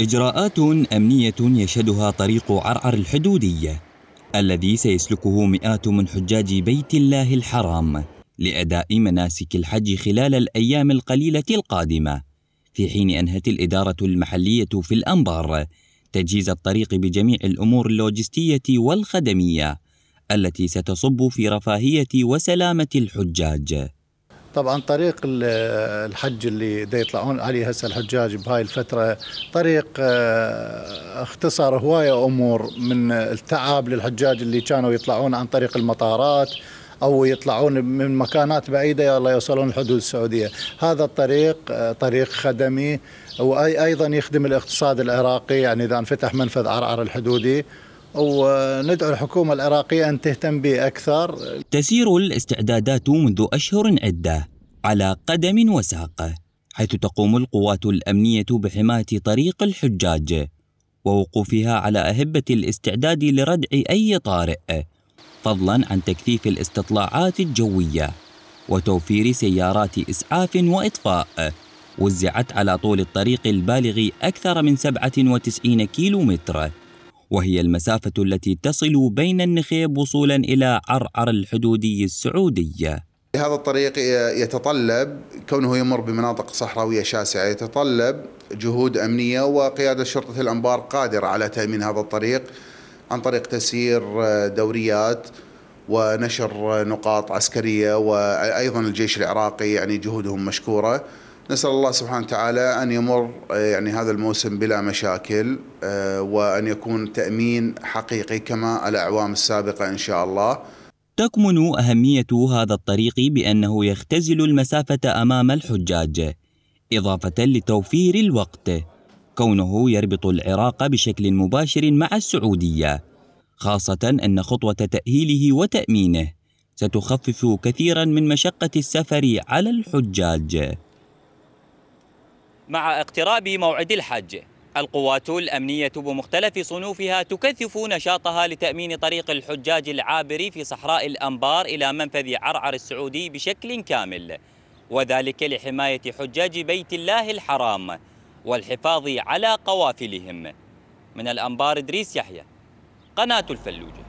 إجراءات أمنية يشهدها طريق عرعر الحدودي الذي سيسلكه مئات من حجاج بيت الله الحرام لأداء مناسك الحج خلال الأيام القليلة القادمة في حين أنهت الإدارة المحلية في الأنبار تجهيز الطريق بجميع الأمور اللوجستية والخدمية التي ستصب في رفاهية وسلامة الحجاج طبعا طريق الحج اللي دا يطلعون عليه هسه الحجاج بهاي الفترة طريق آه، اختصر هواية أمور من التعب للحجاج اللي كانوا يطلعون عن طريق المطارات او يطلعون من مكانات بعيده يلا يوصلون الحدود السعوديه، هذا الطريق آه، طريق خدمي وايضا يخدم الاقتصاد العراقي يعني اذا انفتح منفذ عرعر الحدودي وندعو الحكومة العراقية أن تهتم به أكثر تسير الاستعدادات منذ أشهر عدة على قدم وساق حيث تقوم القوات الأمنية بحماية طريق الحجاج ووقوفها على أهبة الاستعداد لردع أي طارئ فضلا عن تكثيف الاستطلاعات الجوية وتوفير سيارات إسعاف وإطفاء وزعت على طول الطريق البالغ أكثر من 97 كيلو متر وهي المسافة التي تصل بين النخيب وصولا إلى عرعر الحدودي السعودي هذا الطريق يتطلب كونه يمر بمناطق صحراوية شاسعة يتطلب جهود أمنية وقيادة شرطة الأنبار قادرة على تأمين هذا الطريق عن طريق تسيير آه، دوريات ونشر نقاط عسكرية وأيضا الجيش العراقي يعني جهودهم مشكورة نسأل الله سبحانه وتعالى أن يمر آه، يعني هذا الموسم بلا مشاكل آه، وأن يكون تأمين حقيقي كما الأعوام السابقة إن شاء الله تكمن أهمية هذا الطريق بأنه يختزل المسافة أمام الحجاج إضافة لتوفير الوقت كونه يربط العراق بشكل مباشر مع السعودية خاصة أن خطوة تأهيله وتأمينه ستخفف كثيرا من مشقة السفر على الحجاج مع اقتراب موعد الحج القوات الأمنية بمختلف صنوفها تكثف نشاطها لتأمين طريق الحجاج العابر في صحراء الأنبار إلى منفذ عرعر السعودي بشكل كامل وذلك لحماية حجاج بيت الله الحرام والحفاظ على قوافلهم من الأنبار إدريس يحيى قناة الفلوجة